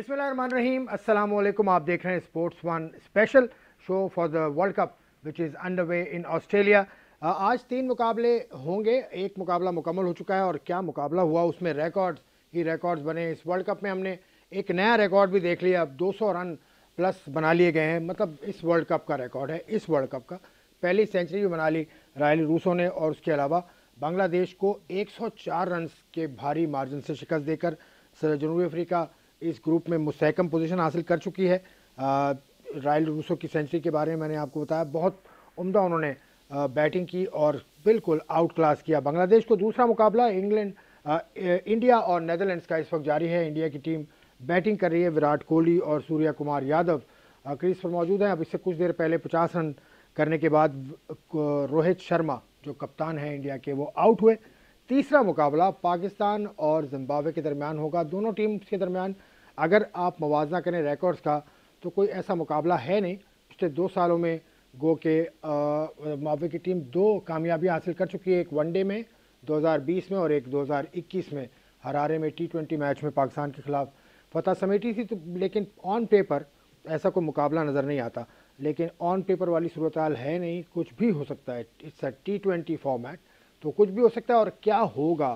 बिस्मिल्लाम असल आप देख रहे हैं sports one special show for the world cup which is under way in Australia आज तीन मुकाबले होंगे एक मुकाबला मुकम्मल हो चुका है और क्या मुकाबला हुआ उसमें रिकॉर्ड्स ही रिकॉर्ड्स बने इस वर्ल्ड कप में हमने एक नया रिकॉर्ड भी देख लिया अब 200 रन प्लस बना लिए गए हैं मतलब इस वर्ल्ड कप का रिकॉर्ड है इस वर्ल्ड कप का पहली सेंचुरी भी बना ली रायल रूसों ने और उसके अलावा बांग्लादेश को 104 रन के भारी मार्जिन से शिकस्त देकर जनूबी अफ्रीका इस ग्रुप में मुस्कम पोजीशन हासिल कर चुकी है रायल रूसो की सेंचुरी के बारे में मैंने आपको बताया बहुत उम्दा उन्होंने बैटिंग की और बिल्कुल आउट क्लास किया बांग्लादेश को दूसरा मुकाबला इंग्लैंड इंडिया और नेदरलैंड्स का इस वक्त जारी है इंडिया की टीम बैटिंग कर रही है विराट कोहली और सूर्या कुमार यादव क्रीज पर मौजूद हैं अब इससे कुछ देर पहले पचास रन करने के बाद रोहित शर्मा जो कप्तान हैं इंडिया के वो आउट हुए तीसरा मुकाबला पाकिस्तान और जिम्बाब्वे के दरमियान होगा दोनों टीम्स के दरमियान अगर आप मुजना करें रिकॉर्ड्स का तो कोई ऐसा मुकाबला है नहीं पिछले दो सालों में गो के मुआवे की टीम दो कामयाबियाँ हासिल कर चुकी है एक वनडे में 2020 में और एक 2021 में हरारे में टी ट्वेंटी मैच में पाकिस्तान के खिलाफ फतह समेटी थी तो लेकिन ऑन पेपर ऐसा कोई मुकाबला नज़र नहीं आता लेकिन ऑन पेपर वाली सूरत है नहीं कुछ भी हो सकता है it's a T twenty format तो कुछ भी हो सकता है और क्या होगा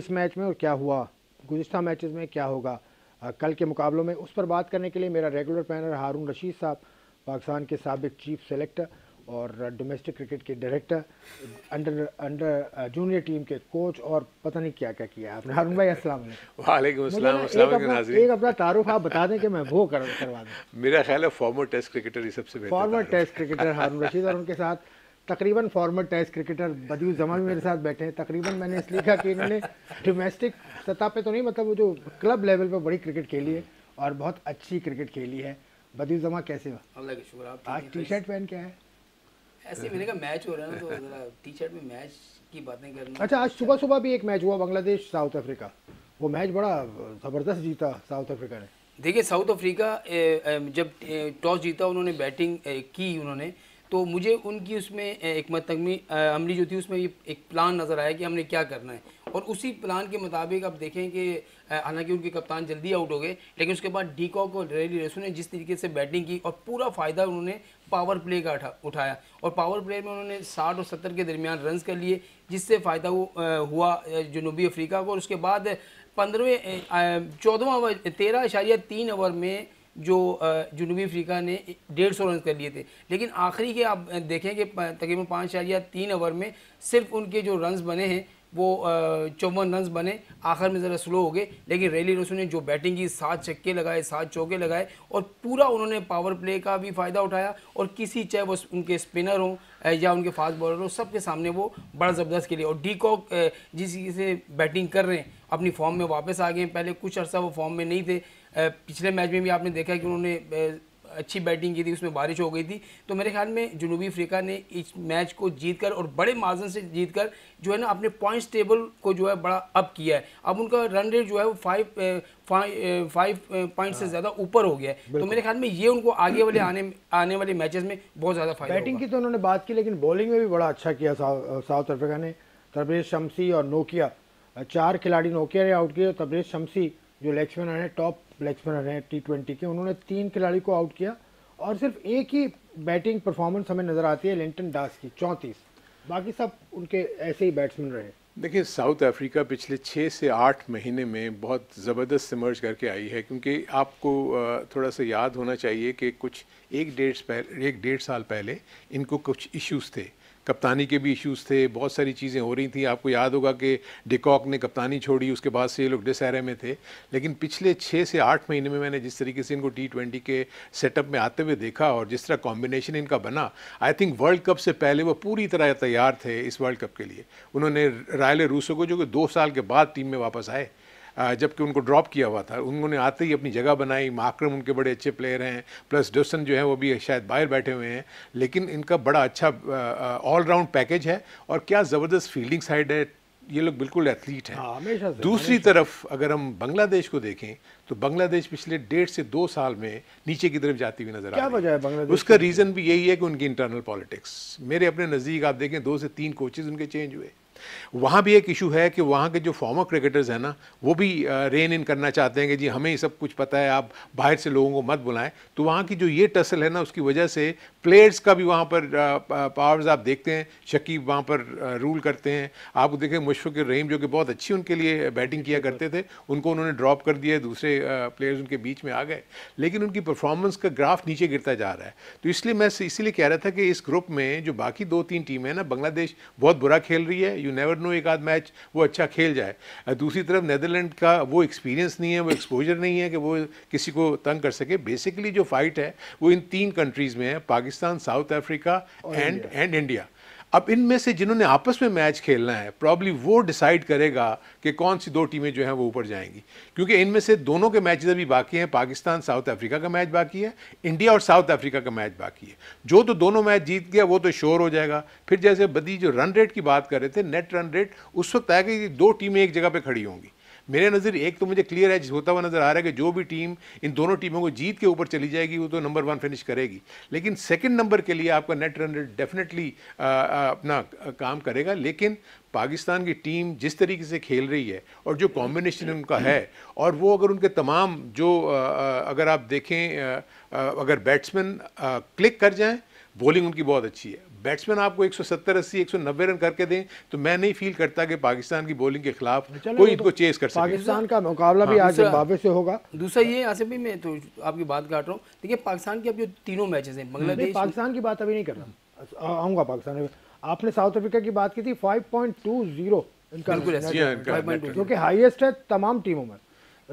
इस मैच में और क्या हुआ गुजशत मैचेस में क्या होगा कल के मुकाबलों में उस पर बात करने के लिए मेरा रेगुलर पैनल हारून रशीद साहब पाकिस्तान के सबक चीफ सेलेक्टर और डोमेस्टिक क्रिकेट के director under under junior team के कोच और पता नहीं क्या क्या किया आपने हारून भाई अस्सलाम एक अपना तारुफ आप बता दें कि मैं वो करवा दूँ मेरा ख्याल है फॉर्मर टेस्ट क्रिकेटर ही सबसे former test cricketer Haroon Rashid और उनके साथ तकरीबन फॉर्मर टेस्ट क्रिकेटर बदयू जमा भी मेरे साथ बैठे हैं तकरीबन मैंने इसलिए कहा कि इन्होंने डोमेस्टिक सतह पे तो नहीं मतलब वो जो क्लब लेवल पर बड़ी क्रिकेट खेली है और बहुत अच्छी क्रिकेट खेली है बदयू जमा कैसे हुआ अल्लाह शुक्र आप आज टी शर्ट पहन के आए ऐसे मैंने कहा मैच हो रहा है तो टी शर्ट में मैच की बातें करनी अच्छा आज सुबह सुबह भी एक मैच हुआ बांग्लादेश साउथ अफ्रीका वो मैच बड़ा ज़बरदस्त जीता साउथ अफ्रीका ने देखिए साउथ अफ्रीका जब टॉस जीता उन्होंने बैटिंग की उन्होंने तो मुझे उनकी उसमें एक मतमी अमली जो थी उसमें ये एक प्लान नज़र आया कि हमने क्या करना है और उसी प्लान के मुताबिक आप देखें कि हालांकि उनके कप्तान जल्दी आउट हो गए लेकिन उसके बाद डीकॉक और रेली रेसू ने जिस तरीके से बैटिंग की और पूरा फ़ायदा उन्होंने पावर प्ले का उठा उठाया और पावर प्ले में उन्होंने साठ और सत्तर के दरमियान रन कर लिए जिससे फ़ायदा हुआ जनूबी अफ्रीका को और उसके बाद पंद्रहवें चौदहवा तेरह इशारिया तीन ओवर में जो जनूबी अफ्रीका ने डेढ़ सौ रन कर लिए थे लेकिन आखिरी के आप देखें कि तकरीबन पाँच चार या तीन ओवर में सिर्फ उनके जो रन बने हैं वो चौवन रन बने आखिर में ज़रा स्लो हो गए लेकिन रैली रसू ने जो बैटिंग की सात छक्के लगाए सात चौके लगाए और पूरा उन्होंने पावर प्ले का भी फ़ायदा उठाया और किसी चाहे वो उनके स्पिनर हों या उनके फास्ट बॉलर हों सबके सामने वो बड़ा ज़बरदस्त के लिए और डी कॉक जिस से बैटिंग कर रहे हैं अपनी फॉर्म में वापस आ गए पहले कुछ अर्सा वो फॉर्म में नहीं थे पिछले मैच में भी आपने देखा कि उन्होंने अच्छी बैटिंग की थी उसमें बारिश हो गई थी तो मेरे ख्याल में जनूबी अफ्रीका ने इस मैच को जीतकर और बड़े मार्जन से जीतकर जो है ना अपने पॉइंट्स टेबल को जो है बड़ा अप किया है अब उनका रन रेट जो है वो फाइव फाइव फाइव पॉइंट से हाँ। ज़्यादा ऊपर हो गया है तो मेरे ख्याल में ये उनको आगे वाले आने आने वाले मैचेस में बहुत ज़्यादा फायदा बैटिंग की तो उन्होंने बात की लेकिन बॉलिंग में भी बड़ा अच्छा किया साउथ अफ्रीका ने तब्रेज शमसी और नोकिया चार खिलाड़ी नोकिया ने आउट किए तब्रेज शमसी जो लेक्समैन है टॉप ब्लैक्समैन हैं टी ट्वेंटी के उन्होंने तीन खिलाड़ी को आउट किया और सिर्फ एक ही बैटिंग परफॉर्मेंस हमें नज़र आती है लिंटन दास की चौंतीस बाकी सब उनके ऐसे ही बैट्समैन रहे देखिए साउथ अफ्रीका पिछले छः से आठ महीने में बहुत ज़बरदस्त इमर्ज करके आई है क्योंकि आपको थोड़ा सा याद होना चाहिए कि कुछ एक डेढ़ पहले एक डेढ़ साल पहले इनको कुछ इश्यूज थे कप्तानी के भी इश्यूज थे बहुत सारी चीज़ें हो रही थी आपको याद होगा कि डिकॉक ने कप्तानी छोड़ी उसके बाद से ये लोग डिसहरे में थे लेकिन पिछले छः से आठ महीने में मैंने जिस तरीके से इनको टी ट्वेंटी के सेटअप में आते हुए देखा और जिस तरह कॉम्बिनेशन इनका बना आई थिंक वर्ल्ड कप से पहले वो पूरी तरह तैयार थे इस वर्ल्ड कप के लिए उन्होंने रायले रूसो को जो कि दो साल के बाद टीम में वापस आए जबकि उनको ड्रॉप किया हुआ था उन्होंने आते ही अपनी जगह बनाई माक्रम उनके बड़े अच्छे प्लेयर हैं प्लस डोसन जो है वो भी शायद बाहर बैठे हुए हैं लेकिन इनका बड़ा अच्छा ऑलराउंड पैकेज है और क्या ज़बरदस्त फील्डिंग साइड है ये लोग बिल्कुल एथलीट हैं हाँ, दूसरी तरफ अगर हम बांग्लादेश को देखें तो बांग्लादेश पिछले डेढ़ से दो साल में नीचे की तरफ जाती हुई नजर आ रही है बांग्लादेश उसका रीज़न भी यही है कि उनकी इंटरनल पॉलिटिक्स मेरे अपने नज़दीक आप देखें दो से तीन कोचेज़ उनके चेंज हुए वहाँ भी एक इशू है कि वहाँ के जो फॉर्मर क्रिकेटर्स हैं ना वो भी रेन इन करना चाहते हैं कि जी हमें सब कुछ पता है आप बाहर से लोगों को मत बुलाएं तो वहाँ की जो ये टसल है ना उसकी वजह से प्लेयर्स का भी वहाँ पर पावर्स आप देखते हैं शकीब वहाँ पर रूल करते हैं आप देखें मुशफ़ रहीम जो कि बहुत अच्छी उनके लिए बैटिंग किया करते थे उनको उन्होंने ड्रॉप कर दिया दूसरे प्लेयर्स उनके बीच में आ गए लेकिन उनकी परफॉर्मेंस का ग्राफ नीचे गिरता जा रहा है तो इसलिए मैं इसीलिए कह रहा था कि इस ग्रुप में जो बाकी दो तीन टीमें हैं ना बांग्लादेश बहुत बुरा खेल रही है यू नेवर नो एक आध मैच वो अच्छा खेल जाए दूसरी तरफ नैदरलैंड का वो एक्सपीरियंस नहीं है वो एक्सपोजर नहीं है कि वो किसी को तंग कर सके बेसिकली जो फाइट है वो इन तीन कंट्रीज़ में है Pakistan South Africa and and India अब इनमें से जिन्होंने आपस में मैच खेलना है प्रॉब्ली वो डिसाइड करेगा कि कौन सी दो टीमें जो हैं वो ऊपर जाएंगी क्योंकि इनमें से दोनों के मैचेस अभी बाकी हैं पाकिस्तान साउथ अफ्रीका का मैच बाकी है इंडिया और साउथ अफ्रीका का मैच बाकी है जो तो दोनों मैच जीत गया वो तो श्योर हो जाएगा फिर जैसे बदी जो रन रेट की बात कर रहे थे नेट रन रेट उस वक्त आएगा कि दो टीमें एक जगह पर खड़ी होंगी मेरे नज़र एक तो मुझे क्लियर है होता हुआ नज़र आ रहा है कि जो भी टीम इन दोनों टीमों को जीत के ऊपर चली जाएगी वो तो नंबर वन फिनिश करेगी लेकिन सेकेंड नंबर के लिए आपका नेट रन डेफिनेटली अपना काम करेगा लेकिन पाकिस्तान की टीम जिस तरीके से खेल रही है और जो कॉम्बिनेशन उनका है और वो अगर उनके तमाम जो अगर आप देखें अगर बैट्समैन क्लिक कर जाएँ बॉलिंग उनकी बहुत अच्छी है बैट्समैन आपको 170 सौ 190 रन करके दें तो मैं नहीं फील करता कि पाकिस्तान की बॉलिंग के खिलाफ कोई तो इनको चेस कर सके पाकिस्तान का मुकाबला हाँ। भी आज बाबे से होगा दूसरा ये आसिफ भी मैं तो आपकी बात काट रहा हूँ देखिए पाकिस्तान के अब जो तीनों मैचेस हैं बांग्लादेश पाकिस्तान की बात अभी नहीं कर रहा आऊँगा पाकिस्तान आपने साउथ अफ्रीका की बात की थी five point two zero highest है तमाम टीमों में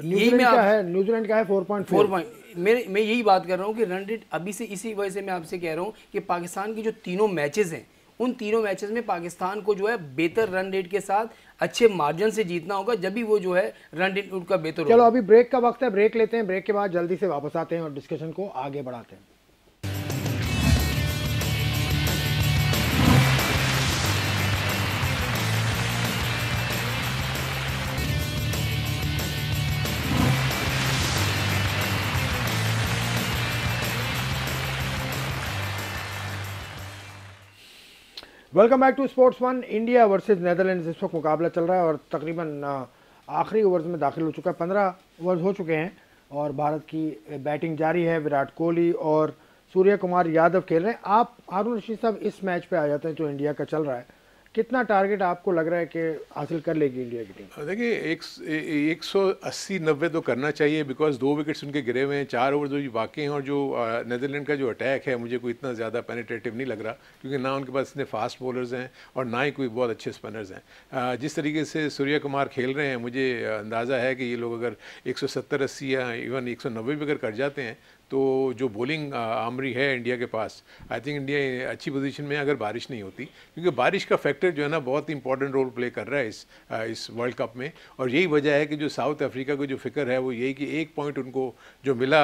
न्यूजीलैंड का है फोर पॉइंट फोर पॉइंट मेरे मैं यही बात कर रहा हूँ कि रन रेट अभी से इसी वजह से मैं आपसे कह रहा हूँ कि पाकिस्तान की जो तीनों मैचेस हैं उन तीनों मैचेस में पाकिस्तान को जो है बेहतर रन रेट के साथ अच्छे मार्जिन से जीतना होगा जब भी वो जो है रन रेट उनका बेहतर चलो अभी ब्रेक का वक्त है ब्रेक लेते हैं ब्रेक के बाद जल्दी से वापस आते हैं और डिस्कशन को आगे बढ़ाते हैं welcome back to sports one India versus Netherland इस वक्त मुकाबला चल रहा है और तकरीबन आखिरी ओवर्स में दाखिल हो चुका है पंद्रह ओवर्स हो चुके हैं और भारत की बैटिंग जारी है विराट कोहली और सूर्य कुमार यादव खेल रहे हैं आप हारून रशीद साहब इस मैच पे आ जाते हैं जो इंडिया का चल रहा है कितना टारगेट आपको लग रहा है कि हासिल कर लेगी इंडिया की टीम देखिए एक एक सौ अस्सी नब्बे तो करना चाहिए बिकॉज दो विकेट्स उनके गिरे हुए हैं चार ओवर जो बाकी हैं और जो नदरलैंड का जो अटैक है मुझे कोई इतना ज़्यादा पेनिट्रेटिव नहीं लग रहा क्योंकि ना उनके पास इतने फास्ट बॉलर्स हैं और ना ही कोई बहुत अच्छे स्पिनर्स हैं जिस तरीके से सूर्य कुमार खेल रहे हैं मुझे अंदाज़ा है कि ये लोग अगर एक सौ सत्तर अस्सी या इवन एक सौ नब्बे भी अगर कर जाते हैं तो जो बॉलिंग आमरी है इंडिया के पास आई थिंक इंडिया अच्छी पोजीशन में अगर बारिश नहीं होती क्योंकि बारिश का फैक्टर जो है ना बहुत ही इंपॉर्टेंट रोल प्ले कर रहा है इस इस वर्ल्ड कप में और यही वजह है कि जो साउथ अफ्रीका को जो फिक्र है वो यही कि एक पॉइंट उनको जो मिला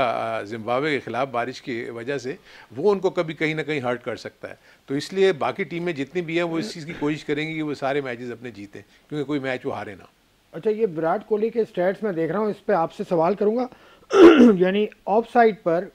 जिम्बावे के ख़िलाफ़ बारिश की वजह से वो उनको कभी कहीं ना कहीं हर्ट कर सकता है तो इसलिए बाकी टीमें जितनी भी हैं वो इस चीज़ की कोशिश करेंगी कि वो सारे मैच अपने जीतें क्योंकि कोई मैच वो हारे ना अच्छा ये विराट कोहली के स्टैट्स में देख रहा हूँ इस पर आपसे सवाल करूँगा यानी ऑफ साइड पर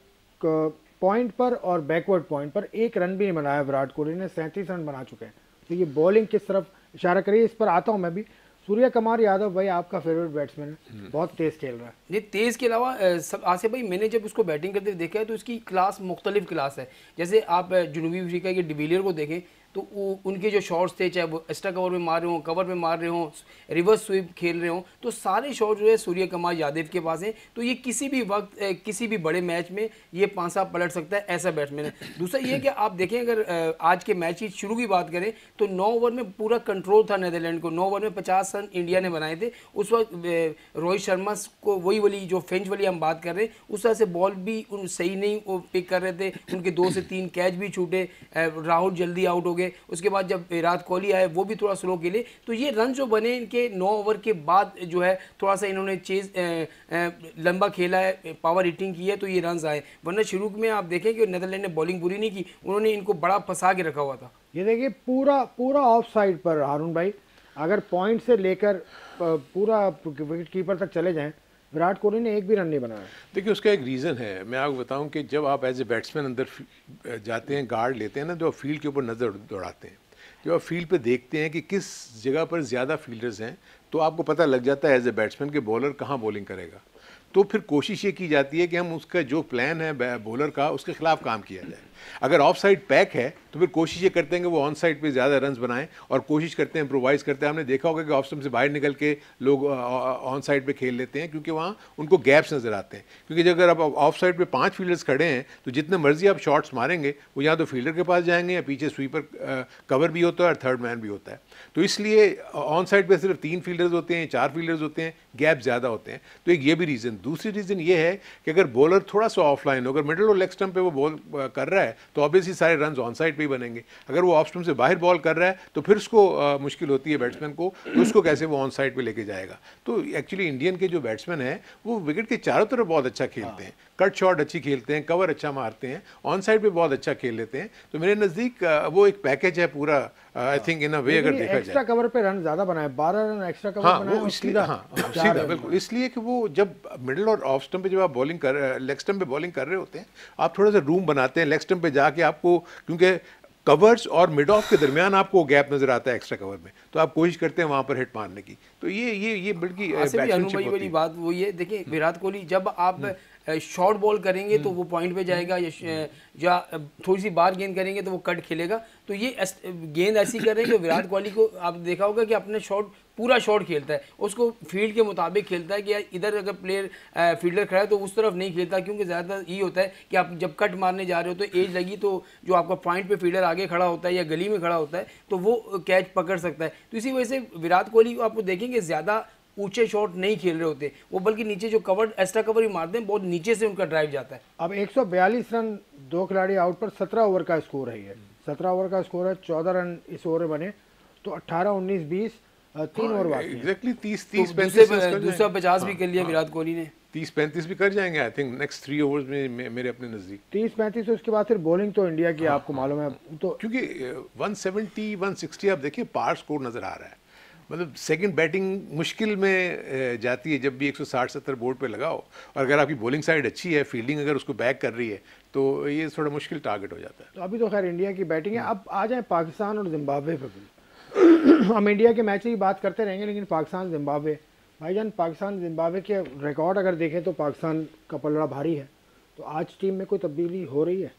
पॉइंट पर और बैकवर्ड पॉइंट पर एक रन भी नहीं बनाया विराट कोहली ने सैंतीस रन बना चुके हैं तो ये बॉलिंग किस तरफ इशारा करिए इस पर आता हूँ मैं भी सूर्य कुमार यादव भाई आपका फेवरेट बैट्समैन है हम्म। बहुत तेज खेल रहा है नहीं तेज के अलावा सब आसिफ भाई मैंने जब उसको बैटिंग करते देखा है तो उसकी क्लास मुख्तलिफ क्लास है जैसे आप जुनूबी अफ्रीका के डिविलियर को देखें तो उनके जो शॉट्स थे चाहे वो एक्स्ट्रा कवर में मार रहे हों कवर में मार रहे हों रिवर्स स्वीप खेल रहे हों तो सारे शॉट जो है सूर्य कुमार यादव के पास हैं तो ये किसी भी वक्त किसी भी बड़े मैच में ये पाँच पलट सकता है ऐसा बैट्समैन है दूसरा ये कि आप देखें अगर आज के मैच की शुरू की बात करें तो नौ ओवर में पूरा कंट्रोल था नदरलैंड को नौ ओवर में पचास रन इंडिया ने बनाए थे उस वक्त रोहित शर्मा को वही वाली जो फेंच वाली हम बात कर रहे हैं उस तरह से बॉल भी उन सही नहीं पिक कर रहे थे उनके दो से तीन कैच भी छूटे राहुल जल्दी आउट हो गए गए उसके बाद जब विराट कोहली आए वो भी थोड़ा स्लो खेले तो ये रन जो बने इनके नौ ओवर के बाद जो है थोड़ा सा इन्होंने चेज लंबा खेला है पावर हिटिंग की है तो ये रन आए वरना शुरू में आप देखें कि नदरलैंड ने बॉलिंग बुरी नहीं की उन्होंने इनको बड़ा फंसा के रखा हुआ था ये देखिए पूरा पूरा ऑफ साइड पर हारून भाई अगर पॉइंट से लेकर पूरा विकेट कीपर तक चले जाएँ विराट कोहली ने एक भी रन नहीं बनाया देखिए उसका एक रीज़न है मैं आपको बताऊं कि जब आप एज ए बैट्समैन अंदर जाते हैं गार्ड लेते हैं ना तो आप फील्ड के ऊपर नज़र दौड़ाते हैं जब आप फील्ड पर देखते हैं कि किस जगह पर ज़्यादा फील्डर्स हैं तो आपको पता लग जाता है एज ए बैट्समैन कि बॉलर कहाँ बॉलिंग करेगा तो फिर कोशिश ये की जाती है कि हम उसका जो प्लान है बॉलर का उसके खिलाफ काम किया जाए अगर ऑफ साइड पैक है तो फिर कोशिश ये करते हैं कि वो ऑन साइड पे ज़्यादा रन बनाएं और कोशिश करते हैं इम्प्रोवाइज करते हैं हमने देखा होगा कि ऑफ स्टम से बाहर निकल के लोग ऑन साइड पे खेल लेते हैं क्योंकि वहाँ उनको गैप्स नज़र आते हैं क्योंकि जब अगर आप ऑफ साइड पर पाँच फील्डर्स खड़े हैं तो जितने मर्जी आप शॉट्स मारेंगे वो या तो फील्डर के पास जाएंगे या पीछे स्वीपर कवर भी होता है और थर्ड मैन भी होता है तो इसलिए ऑन साइड पर सिर्फ तीन फील्डर्स होते हैं चार फील्डर्स होते हैं गैप ज़्यादा होते हैं तो एक ये भी रीज़न दूसरी रीज़न ये है कि अगर बॉलर थोड़ा सा ऑफलाइन हो अगर मिडल और लेग स्टम्प पे वो बॉल कर रहा है तो ऑब्वियसली सारे रन ऑन साइड पे ही बनेंगे अगर वो ऑफ स्टम्प से बाहर बॉल कर रहा है तो फिर उसको आ, मुश्किल होती है बैट्समैन को तो उसको कैसे वो ऑन साइड पर लेके जाएगा तो एक्चुअली इंडियन के जो बैट्समैन हैं वो विकेट के चारों तरफ बहुत अच्छा खेलते हाँ। हैं कट शॉट अच्छी खेलते हैं कवर अच्छा मारते हैं ऑन साइड पे बहुत अच्छा खेल लेते हैं तो मेरे नज़दीक वो एक पैकेज है पूरा आई थिंक इन अ वे अगर देखा जाए एक्स्ट्रा कवर पे रन ज़्यादा बनाए बारह रन एक्स्ट्रा कवर हाँ, बनाए तो इसलिए हाँ सीधा बिल्कुल इसलिए कि वो जब मिडिल और ऑफ स्टम्प पे जब आप बॉलिंग कर लेग स्टम्प पे बॉलिंग कर रहे होते हैं आप थोड़ा सा रूम बनाते हैं लेग स्टम्प पे जाके आपको क्योंकि कवर्स और मिड ऑफ के दरमियान आपको गैप नजर आता है एक्स्ट्रा कवर में तो आप कोशिश करते हैं वहाँ पर हिट मारने की तो ये ये ये बल्कि हाँ, बात वो ये देखिए हम्म। विराट कोहली जब आप हम्म। शॉर्ट बॉल करेंगे तो हम्म। वो पॉइंट पे जाएगा या या थोड़ी सी बार गेंद करेंगे तो वो कट खेलेगा तो ये गेंद ऐसी कर रहे हैं कि विराट कोहली को आप देखा होगा कि अपने शॉट पूरा शॉट खेलता है उसको फील्ड के मुताबिक खेलता है कि इधर अगर प्लेयर फील्डर खड़ा है तो उस तरफ नहीं खेलता क्योंकि ज़्यादातर ये होता है कि आप जब कट मारने जा रहे हो तो एज लगी तो जो आपका पॉइंट पे फील्डर आगे खड़ा होता है या गली में खड़ा होता है तो वो कैच पकड़ सकता है तो इसी वजह से विराट कोहली को आपको देखेंगे ज़्यादा ऊंचे शॉट नहीं खेल रहे होते वो बल्कि नीचे जो कवर एक्स्ट्रा कवर ही मारते हैं बहुत नीचे से उनका ड्राइव जाता है अब 142 रन दो खिलाड़ी आउट पर 17 ओवर का स्कोर है ये 17 ओवर का स्कोर है 14 रन इस ओवर में बने तो 18 19 20 तीन ओवर हाँ, बाकी एग्जैक्टली तीस तो तीस पैंतीस दूसरा पचास भी हाँ, कर लिया हाँ। विराट कोहली ने तीस पैंतीस भी कर जाएंगे I think next three overs में मेरे अपने नजदीक तीस पैंतीस उसके बाद फिर बॉलिंग तो इंडिया की आपको मालूम है तो क्योंकि वन सेवेंटी वन सिक्सटी आप देखिए पार स्कोर नजर आ रहा है मतलब सेकंड बैटिंग मुश्किल में जाती है जब भी 160-70 बोर्ड पे लगाओ और अगर आपकी बॉलिंग साइड अच्छी है फील्डिंग अगर उसको बैक कर रही है तो ये थोड़ा मुश्किल टारगेट हो जाता है तो अभी तो खैर इंडिया की बैटिंग है हम्म। अब आ जाए पाकिस्तान और जिम्बाब्वे पर भी हम इंडिया के मैच की बात करते रहेंगे लेकिन पाकिस्तान जिम्बाब्वे जान पाकिस्तान जिम्बाब्वे के रिकॉर्ड अगर देखें तो पाकिस्तान का पलड़ा भारी है तो आज टीम में कोई तब्दीली हो रही है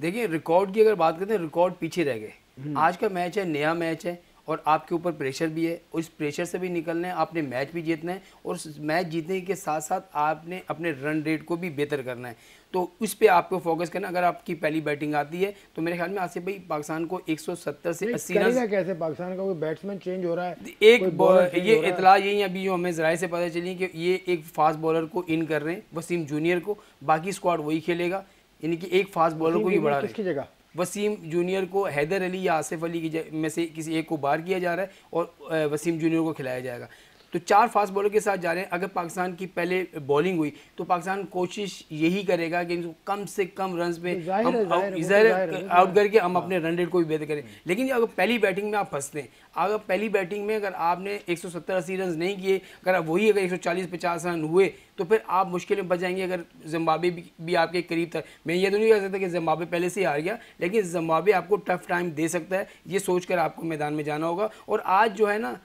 देखिए रिकॉर्ड की अगर बात करते हैं रिकॉर्ड पीछे रह गए हम्म। आज का मैच है नया मैच है और आपके ऊपर प्रेशर भी है उस प्रेशर से भी निकलना है आपने मैच भी जीतना है और मैच जीतने के साथ साथ आपने अपने रन रेट को भी बेहतर करना है तो उस पर आपको फोकस करना अगर आपकी पहली बैटिंग आती है तो मेरे ख्याल में आसिफ भाई पाकिस्तान को 170 से 80 रन कैसे पाकिस्तान का कोई बैट्समैन चेंज हो रहा है एक ये इतला यही अभी जो हमें जराए से पता चली कि ये एक फास्ट बॉलर को इन कर रहे हैं वसीम जूनियर को बाकी स्क्वाड वही खेलेगा यानी कि एक फास्ट बॉलर को ही बढ़ा रहे हैं वसीम जूनियर को हैदर अली या आसिफ अली की में से किसी एक को बाहर किया जा रहा है और वसीम जूनियर को खिलाया जाएगा तो चार फास्ट बॉलर के साथ जा रहे हैं अगर पाकिस्तान की पहले बॉलिंग हुई तो पाकिस्तान कोशिश यही करेगा कि इनको कम से कम रन पे आउट तो तो तो करके हम हाँ। अपने रन रेट को भी बेहतर करें लेकिन अगर पहली बैटिंग में आप फंसते हैं अगर पहली बैटिंग में अगर आपने 170 अस्सी रन नहीं किए अगर वही अगर 140 50 रन हुए तो फिर आप मुश्किल में बच जाएंगे अगर जिम्बाब्वे भी, भी आपके करीब था मैं ये तो नहीं कह सकता कि जिम्बाब्वे पहले से ही हार गया लेकिन जिम्बाब्वे आपको टफ टाइम दे सकता है ये सोचकर आपको मैदान में जाना होगा और आज जो है ना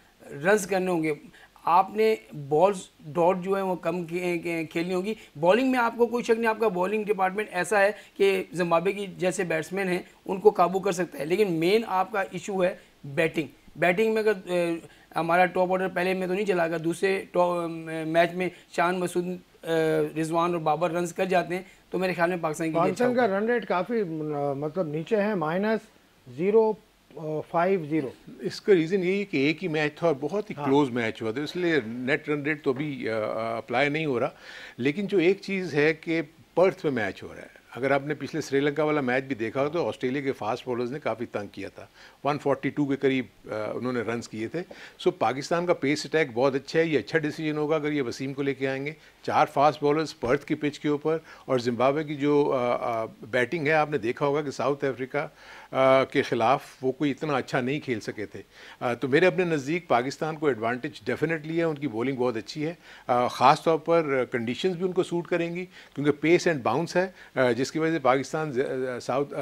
रन्स करने होंगे आपने बॉल्स डॉट जो है वो कम खेलनी होगी बॉलिंग में आपको कोई शक नहीं आपका बॉलिंग डिपार्टमेंट ऐसा है कि जिम्बाब्वे की जैसे बैट्समैन हैं उनको काबू कर सकता है लेकिन मेन आपका इशू है बैटिंग बैटिंग में अगर हमारा टॉप ऑर्डर पहले में तो नहीं चला गया दूसरे मैच में शान मसूद रिजवान और बाबर रन कर जाते हैं तो मेरे ख्याल में पाकिस्तान अच्छा का रन रेट काफ़ी मतलब नीचे है माइनस जीरो फाइव जीरो इसका रीज़न यही है कि एक ही मैच था और बहुत ही हाँ। क्लोज मैच हुआ था इसलिए नेट रन रेट तो अभी अप्लाई नहीं हो रहा लेकिन जो एक चीज़ है कि पर्थ में मैच हो रहा है अगर आपने पिछले श्रीलंका वाला मैच भी देखा हो तो ऑस्ट्रेलिया के फास्ट बॉलर्स ने काफ़ी तंग किया था 142 के करीब उन्होंने रन किए थे सो पाकिस्तान का पेस अटैक बहुत अच्छा है ये अच्छा डिसीजन होगा अगर ये वसीम को लेके आएंगे चार फास्ट बॉलर्स पर्थ की पिच के ऊपर और जिम्बाब्वे की जो बैटिंग है आपने देखा होगा कि साउथ अफ्रीका के ख़िलाफ़ वो कोई इतना अच्छा नहीं खेल सके थे तो मेरे अपने नज़दीक पाकिस्तान को एडवांटेज डेफिनेटली है उनकी बॉलिंग बहुत अच्छी है ख़ास तौर पर कंडीशन भी उनको सूट करेंगी क्योंकि पेस एंड बाउंस है जिसकी वजह से पाकिस्तान साउथ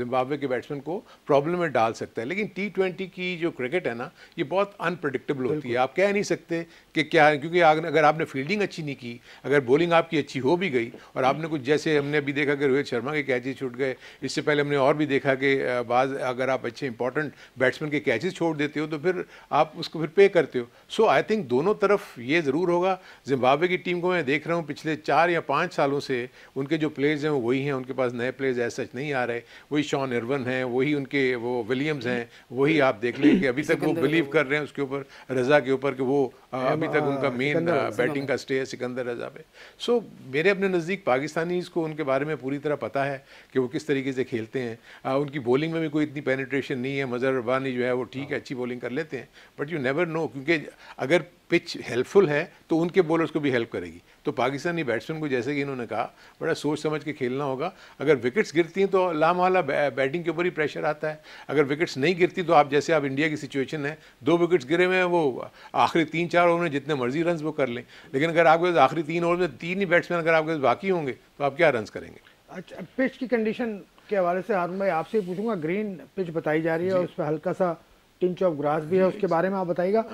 जिम्बाब्वे के बैट्समैन को प्रॉब्लम में डाल सकता है लेकिन टी ट्वेंटी की जो क्रिकेट है ना ये बहुत अनप्रडिक्टेबल होती है आप कह नहीं सकते कि क्या क्योंकि अगर आपने फील्डिंग अच्छी नहीं की अगर बॉलिंग आपकी अच्छी हो भी गई और आपने कुछ जैसे हमने अभी देखा कि रोहित शर्मा के कैचेज छूट गए इससे पहले हमने और भी देखा कि बाज अगर आप अच्छे इंपॉर्टेंट बैट्समैन के कैचेज छोड़ देते हो तो फिर आप उसको फिर पे करते हो सो आई थिंक दोनों तरफ ये ज़रूर होगा जिम्बाब्वे की टीम को मैं देख रहा हूँ पिछले चार या पाँच सालों से उनके जो प्लेयर्स हैं वही हैं उनके पास नए प्लेयर्स ऐसे सच नहीं आ रहे वही शॉन इरवन हैं वही उनके वो विलियम्स हैं वही आप देख लें कि अभी तक वो बिलीव कर रहे हैं उसके ऊपर रज़ा के ऊपर कि वो अभी तक उनका मेन बैटिंग का स्टे है सिकंदर रज़ा पे सो मेरे अपने नज़दीक पाकिस्तानी को उनके बारे में पूरी तरह पता है कि वो किस तरीके से खेलते हैं उनकी बॉलिंग में भी कोई इतनी पेनिट्रेशन नहीं है मजहर रबानी जो है वो ठीक है हाँ। अच्छी बॉलिंग कर लेते हैं बट यू नेवर नो क्योंकि अगर पिच हेल्पफुल है तो उनके बॉलर्स को भी हेल्प करेगी तो पाकिस्तानी बैट्समैन को जैसे कि इन्होंने कहा बड़ा सोच समझ के खेलना होगा अगर विकेट्स गिरती हैं तो लामहला बैटिंग के ऊपर ही प्रेशर आता है अगर विकेट्स नहीं गिरती तो आप जैसे आप इंडिया की सिचुएशन है दो विकेट्स गिरे हुए हैं वो आखिरी तीन चार ओवर में जितने मर्जी रन वो कर लें लेकिन अगर आपके पास आखिरी तीन ओवर में तीन ही बैट्समैन अगर आपके पास बाकी होंगे तो आप क्या रन करेंगे अच्छा पिच की कंडीशन के हवाले से हारून भाई आपसे पूछूंगा ग्रीन पिच बताई जा रही है और उस पर हल्का सा टिंच ऑफ ग्रास भी है उसके बारे में आप बताइएगा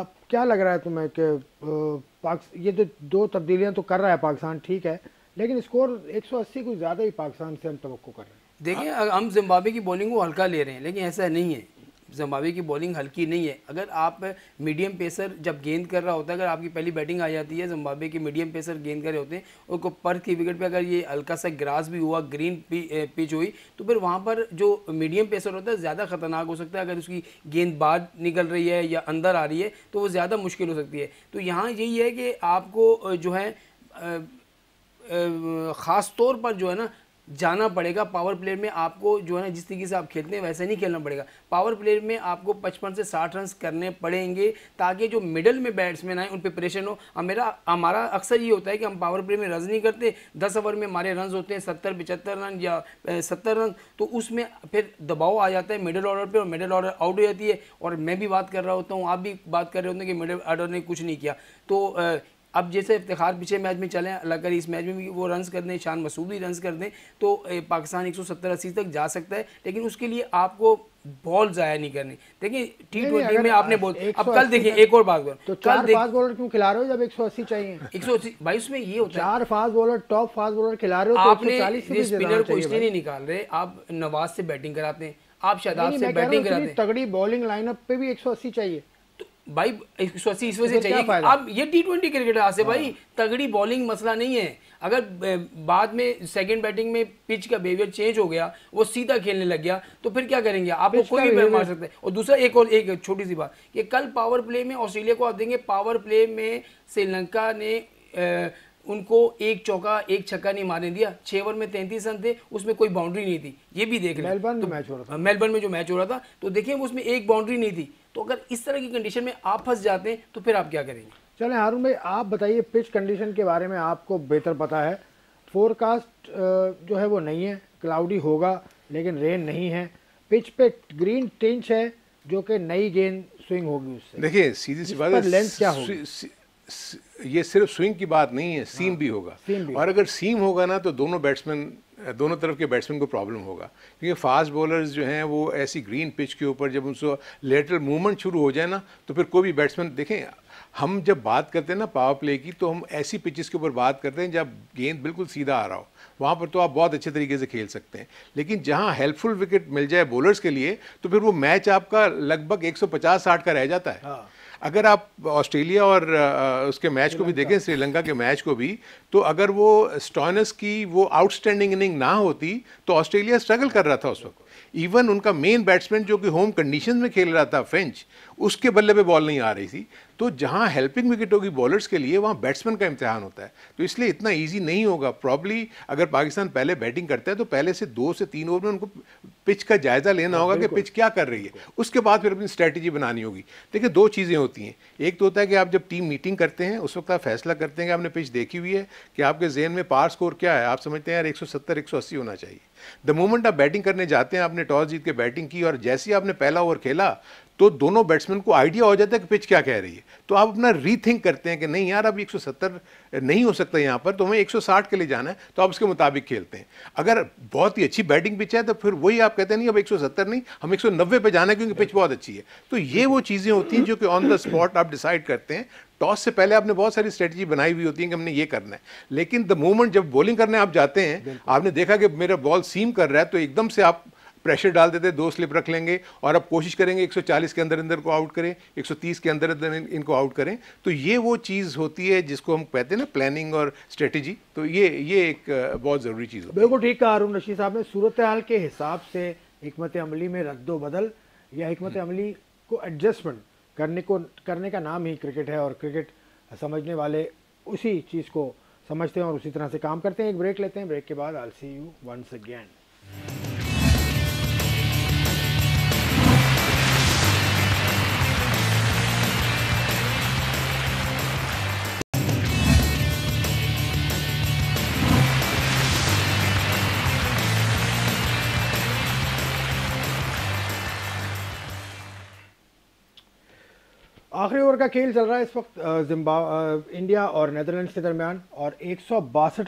आप क्या लग रहा है तुम्हें कि पाक ये जो तो दो तब्दीलियां तो कर रहा है पाकिस्तान ठीक है लेकिन स्कोर 180 कुछ ज़्यादा ही पाकिस्तान से हम तो कर रहे हैं देखिए हम जिम्बाब्वे की बॉलिंग को हल्का ले रहे हैं लेकिन ऐसा नहीं है जम्बावे की बॉलिंग हल्की नहीं है अगर आप मीडियम पेसर जब गेंद कर रहा होता है अगर आपकी पहली बैटिंग आ जाती है जम्बावे के मीडियम पेसर गेंद कर रहे होते हैं और पर्थ की विकेट पे अगर ये हल्का सा ग्रास भी हुआ ग्रीन पिच हुई तो फिर वहाँ पर जो मीडियम पेसर होता है ज़्यादा खतरनाक हो सकता है अगर उसकी गेंद बाहर निकल रही है या अंदर आ रही है तो वो ज़्यादा मुश्किल हो सकती है तो यहाँ यही है कि आपको जो है ख़ास तौर पर जो है ना जाना पड़ेगा पावर प्लेयर में आपको जो है ना जिस तरीके से आप खेलते हैं वैसे नहीं खेलना पड़ेगा पावर प्लेयर में आपको पचपन से साठ रन करने पड़ेंगे ताकि जो मिडल में बैट्समैन आए उन पर प्रेशर हो मेरा हमारा अक्सर ये होता है कि हम पावर प्लेयर में रन नहीं करते दस ओवर में हमारे रन होते हैं सत्तर पचहत्तर रन या सत्तर रन तो उसमें फिर दबाव आ जाता है मिडल ऑर्डर पर और मिडल ऑर्डर आउट हो जाती है और मैं भी बात कर रहा होता हूँ आप भी बात कर रहे होते हैं कि मिडल ऑर्डर ने कुछ नहीं किया तो अब जैसे इफ्तार पिछले मैच में चले अल्लाह करी इस मैच में भी वो रन कर दें शान मसूद भी रन कर दें तो पाकिस्तान एक सौ सत्तर अस्सी तक जा सकता है लेकिन उसके लिए आपको बॉल जाया नहीं करनी देखिए टी ट्वेंटी में आपने बोल अब कल देखिए एक और बात तो कल फास्ट बॉलर क्यों खिला रहे हो जब 180 चाहिए 180 भाई उसमें ये होता है चार fast bowler top fast bowler खिला रहे हो तो आपने स्पिनर को इसलिए नहीं निकाल रहे आप नवाज से बैटिंग कराते हैं आप शादाब से बैटिंग कराते हैं तगड़ी बॉलिंग लाइनअप पे भी 180 चाहिए भाई इसको इस वजह से चाहिए अब ये टी ट्वेंटी क्रिकेटर आसे भाई हाँ। तगड़ी बॉलिंग मसला नहीं है अगर बाद में सेकंड बैटिंग में पिच का बिहेवियर चेंज हो गया वो सीधा खेलने लग गया तो फिर क्या करेंगे आपको कोई भी मार सकते हैं और दूसरा एक और एक छोटी सी बात कि कल पावर प्ले में ऑस्ट्रेलिया को आप देंगे पावर प्ले में श्रीलंका ने उनको एक चौका एक छक्का नहीं मारने दिया छह ओवर में तैंतीस रन थे उसमें कोई बाउंड्री नहीं थी ये भी देख रहे हैं मेलबर्न मैच तो हो रहा था मेलबर्न में जो मैच हो रहा था तो देखिए उसमें एक बाउंड्री नहीं थी तो अगर इस तरह की कंडीशन में आप फंस जाते हैं तो फिर आप क्या करेंगे चले हारून भाई आप बताइए पिच कंडीशन के बारे में आपको बेहतर पता है फोरकास्ट जो है वो नहीं है क्लाउडी होगा लेकिन रेन नहीं है पिच पे ग्रीन टिंच है जो कि नई गेंद स्विंग होगी उससे देखिए सीधी सी बात लेंथ क्या होगी ये सिर्फ स्विंग की बात नहीं है सीम हाँ, भी होगा सीम भी और अगर सीम होगा ना तो दोनों बैट्समैन दोनों तरफ के बैट्समैन को प्रॉब्लम होगा क्योंकि फास्ट बॉलर्स जो हैं वो ऐसी ग्रीन पिच के ऊपर जब उनसे लेटरल मूवमेंट शुरू हो जाए ना तो फिर कोई भी बैट्समैन देखें हम जब बात करते हैं ना पावर प्ले की तो हम ऐसी पिचेस के ऊपर बात करते हैं जब गेंद बिल्कुल सीधा आ रहा हो वहाँ पर तो आप बहुत अच्छे तरीके से खेल सकते हैं लेकिन जहाँ हेल्पफुल विकेट मिल जाए बॉलर्स के लिए तो फिर वो मैच आपका लगभग 150 सौ का रह जाता है हाँ। अगर आप ऑस्ट्रेलिया और उसके मैच को भी देखें श्रीलंका के मैच को भी तो अगर वो स्टॉनस की वो आउटस्टैंडिंग इनिंग ना होती तो ऑस्ट्रेलिया स्ट्रगल कर रहा था उस वक्त इवन उनका मेन बैट्समैन जो कि होम कंडीशन में खेल रहा था फ्रेंच उसके बल्ले पे बॉल नहीं आ रही थी तो जहाँ हेल्पिंग विकेट होगी बॉलर्स के लिए वहाँ बैट्समैन का इम्तहान होता है तो इसलिए इतना ईजी नहीं होगा प्रॉब्ली अगर पाकिस्तान पहले बैटिंग करता है तो पहले से दो से तीन ओवर में उनको पिच का जायज़ा लेना हाँ, होगा कि पिच क्या कर रही है उसके बाद फिर अपनी स्ट्रैटेजी बनानी होगी देखिए दो चीज़ें होती हैं एक तो होता है कि आप जब टीम मीटिंग करते हैं उस वक्त आप फैसला करते हैं कि आपने पिच देखी हुई है कि आपके जेन में पार स्कोर क्या है आप समझते हैं यार एक सौ होना चाहिए द मोमेंट आप बैटिंग करने जाते हैं आपने टॉस जीत के बैटिंग की और जैसे ही आपने पहला ओवर खेला तो दोनों बैट्समैन को आइडिया हो जाता है कि पिच क्या कह रही है तो आप अपना रीथिंक करते हैं कि नहीं यार अब 170 नहीं हो सकता यहाँ पर तो हमें 160 के लिए जाना है तो आप उसके मुताबिक खेलते हैं अगर बहुत ही अच्छी बैटिंग पिच है तो फिर वही आप कहते हैं नहीं अब 170 नहीं हम 190 पे जाना है क्योंकि पिच बहुत अच्छी है तो ये वो चीज़ें होती हैं जो कि ऑन द स्पॉट आप डिसाइड करते हैं टॉस से पहले आपने बहुत सारी स्ट्रेटजी बनाई हुई होती है कि हमने ये करना है लेकिन द मोमेंट जब बॉलिंग करने आप जाते हैं आपने देखा कि मेरा बॉल सीम कर रहा है तो एकदम से आप प्रेशर डाल देते दो स्लिप रख लेंगे और अब कोशिश करेंगे 140 के अंदर अंदर को आउट करें 130 के अंदर अंदर इनको आउट करें तो ये वो चीज़ होती है जिसको हम कहते हैं ना प्लानिंग और स्ट्रेटजी तो ये ये एक बहुत ज़रूरी चीज़ होती है बिल्कुल ठीक कहा अरुण रशीद साहब ने सूरत हाल के हिसाब से हमत अमली में रद्द बदल या हमत अमली को एडजस्टमेंट करने को करने का नाम ही क्रिकेट है और क्रिकेट समझने वाले उसी चीज़ को समझते हैं और उसी तरह से काम करते हैं एक ब्रेक लेते हैं ब्रेक के बाद I see you once again आखिरी ओवर का खेल चल रहा है इस वक्त जिम्बा इंडिया और नैदरलैंड के दरमियान और एक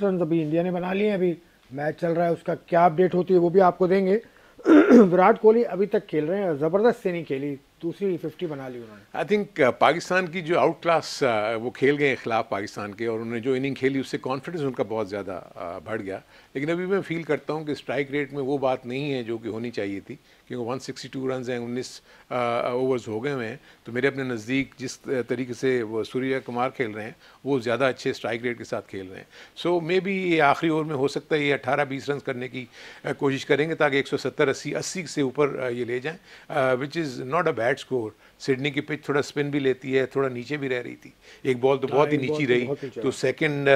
रन अभी इंडिया ने बना लिए हैं अभी मैच चल रहा है उसका क्या अपडेट होती है वो भी आपको देंगे विराट कोहली अभी तक खेल रहे हैं ज़बरदस्त नहीं खेली दूसरी फिफ्टी बना ली उन्होंने आई थिंक पाकिस्तान की जो आउट क्लास वो खेल गए खिलाफ पाकिस्तान के और उन्होंने जो इनिंग खेली उससे कॉन्फिडेंस उनका बहुत ज़्यादा बढ़ गया लेकिन अभी मैं फील करता हूँ कि स्ट्राइक रेट में वो बात नहीं है जो कि होनी चाहिए थी क्योंकि 162 रन हैं 19 ओवर्स हो गए हुए हैं तो मेरे अपने नज़दीक जिस तरीके से वो सूर्य कुमार खेल रहे हैं वो ज़्यादा अच्छे स्ट्राइक रेट के साथ खेल रहे हैं सो मे बी ये आखिरी ओवर में हो सकता है ये अट्ठारह बीस रन करने की कोशिश करेंगे ताकि एक सौ सत्तर अस्सी अस्सी से ऊपर ये ले जाएँ which is not a bad score Sydney की पिच थोड़ा स्पिन भी लेती है थोड़ा नीचे भी रह रही थी एक बॉल तो हाँ, बहुत ही नीची तो रही तो सेकेंड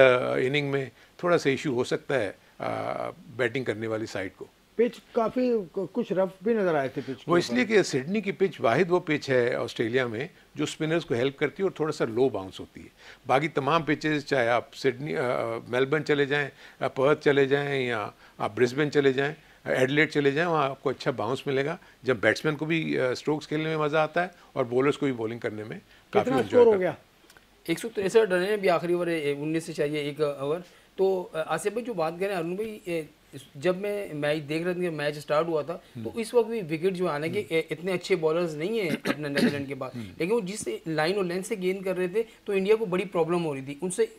इनिंग में थोड़ा सा इशू हो सकता है बैटिंग करने वाली साइड को पिच काफी कुछ रफ भी नजर आए थे पिच वो इसलिए कि सिडनी की पिच वाहिद वो पिच है ऑस्ट्रेलिया में जो स्पिनर्स को हेल्प करती है और थोड़ा सा लो बाउंस होती है बाकी तमाम पिचेस चाहे आप सिडनी मेलबर्न चले जाएं पर्थ चले जाएं या आप ब्रिस्बेन चले जाएं एडलेट चले जाएं वहाँ आपको अच्छा बाउंस मिलेगा जब बैट्समैन को भी स्ट्रोक्स खेलने में मज़ा आता है और बॉलर्स को भी बॉलिंग करने में काफ़ी हो गया एक सौ तिरसठ रन है अभी आखिरी ओवर उन्नीस से चाहिए एक ओवर तो आसिफ भाई जो बात करें अरुण भाई जब मैं मैच देख रहा था मैच स्टार्ट हुआ था तो हम्म। इस वक्त भी विकेट जो आने के हम्म। इतने अच्छे बॉलर्स नहीं है अपने नेदरलैंड के बाद हम्म। लेकिन वो जिस लाइन और लेंथ से गेंद कर रहे थे तो इंडिया को बड़ी प्रॉब्लम हो रही थी उनसे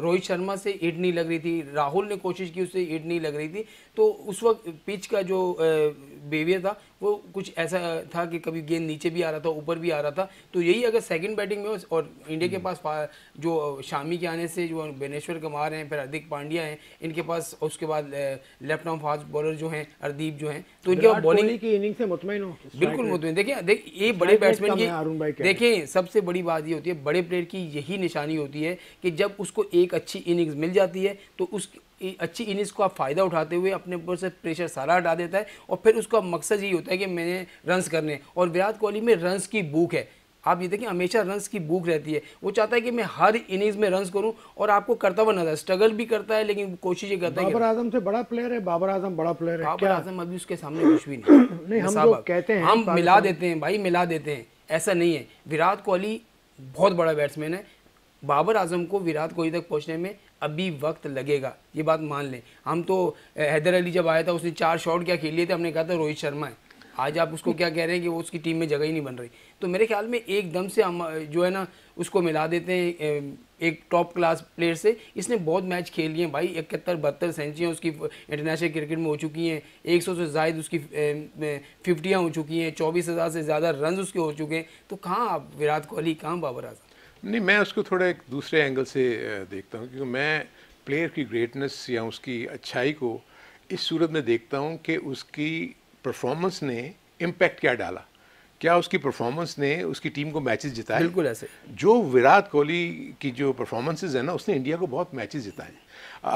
रोहित शर्मा से एड नहीं लग रही थी राहुल ने कोशिश की उससे एड नहीं लग रही थी तो उस वक्त पिच का जो बिहेवियर था वो कुछ ऐसा था कि कभी गेंद नीचे भी आ रहा था ऊपर भी आ रहा था तो यही अगर सेकंड बैटिंग में और इंडिया के हम्म। पास जो शामी के आने से जो बेनेश्वर कुमार हैं फिर हार्दिक पांड्या हैं इनके पास उसके बाद लेफ्ट आर्म फास्ट बॉलर जो हैं अरदीप जो हैं तो इनके बॉलिंग की इनिंग से मुतमिन हो बिल्कुल मुतमिन देखिए देख ये बड़े बैट्समैन की देखिए सबसे बड़ी बात ये होती है बड़े प्लेयर की यही निशानी होती है कि जब उसको एक अच्छी इनिंग्स मिल जाती है तो उस अच्छी इनिंग्स को आप फ़ायदा उठाते हुए अपने ऊपर से प्रेशर सारा हटा देता है और फिर उसका मकसद यही होता है कि मैंने रन्स करने और विराट कोहली में रन्स की भूख है आप ये देखें हमेशा रन्स की भूख रहती है वो चाहता है कि मैं हर इनिंग्स में रन्स करूं और आपको करता हुआ नजर स्ट्रगल भी करता है लेकिन कोशिश ये करता है बाबर आजम से बड़ा प्लेयर है बाबर आजम बड़ा प्लेयर है बाबर आजम अभी उसके सामने कुछ भी नहीं, नहीं हम कहते हैं हम मिला देते हैं भाई मिला देते हैं ऐसा नहीं है विराट कोहली बहुत बड़ा बैट्समैन है बाबर आजम को विराट कोहली तक पहुँचने में अभी वक्त लगेगा ये बात मान लें हम तो हैदर अली जब आया था उसने चार शॉट क्या खेल लिए थे हमने कहा था रोहित शर्मा है आज आप उसको क्या कह रहे हैं कि वो उसकी टीम में जगह ही नहीं बन रही तो मेरे ख्याल में एकदम से हम जो है ना उसको मिला देते हैं एक टॉप क्लास प्लेयर से इसने बहुत मैच खेल लिए भाई इकहत्तर बहत्तर सेंचुरियाँ उसकी इंटरनेशनल क्रिकेट में हो चुकी हैं एक सौ से जायद उसकी फिफ्टियाँ हो चुकी हैं चौबीस हज़ार से ज़्यादा रन उसके हो चुके हैं तो कहाँ आप विराट कोहली कहाँ बाबर आजम नहीं मैं उसको थोड़ा एक दूसरे एंगल से देखता हूँ क्योंकि मैं प्लेयर की ग्रेटनेस या उसकी अच्छाई को इस सूरत में देखता हूँ कि उसकी परफॉर्मेंस ने इम्पैक्ट क्या डाला क्या उसकी परफॉर्मेंस ने उसकी टीम को मैचेस जिताए बिल्कुल ऐसे जो विराट कोहली की जो परफॉर्मेंसेज है ना उसने इंडिया को बहुत मैचेस जिताए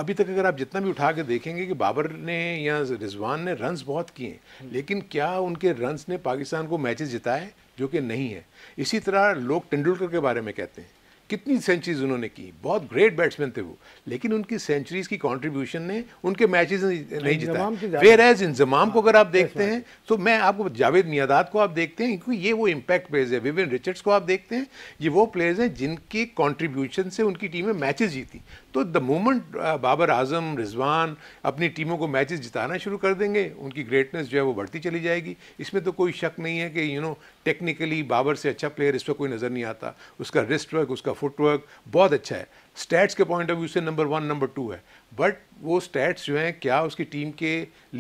अभी तक अगर आप जितना भी उठा के देखेंगे कि बाबर ने या रिजवान ने रन्स बहुत किए लेकिन क्या उनके रन्स ने पाकिस्तान को मैचेस जिताए जो कि नहीं है इसी तरह लोग तेंडुलकर के बारे में कहते हैं कितनी सेंचुरीज उन्होंने की बहुत ग्रेट बैट्समैन थे वो लेकिन उनकी सेंचुरीज की कंट्रीब्यूशन ने उनके मैचेस नहीं जीता फेयर एज इंजमाम को हाँ, अगर आप देखते हैं तो मैं आपको जावेद मियादाद को आप देखते हैं क्योंकि ये वो इम्पैक्ट प्लेयर्स है विविन रिचर्ड्स को आप देखते हैं ये वो प्लेयर्स हैं जिनके कॉन्ट्रीब्यूशन से उनकी टीमें मैचेस जीती तो the moment uh, Babar Azam Rizwan अपनी टीमों को मैचेस जिताना शुरू कर देंगे उनकी ग्रेटनेस जो है वो बढ़ती चली जाएगी इसमें तो कोई शक नहीं है कि यू नो टेक्निकली बाबर से अच्छा प्लेयर इस पर कोई नज़र नहीं आता उसका रिस्ट वर्क उसका फुटवर्क बहुत अच्छा है स्टैट्स के पॉइंट ऑफ व्यू से नंबर वन नंबर टू है बट वो स्टैट्स जो हैं क्या उसकी टीम के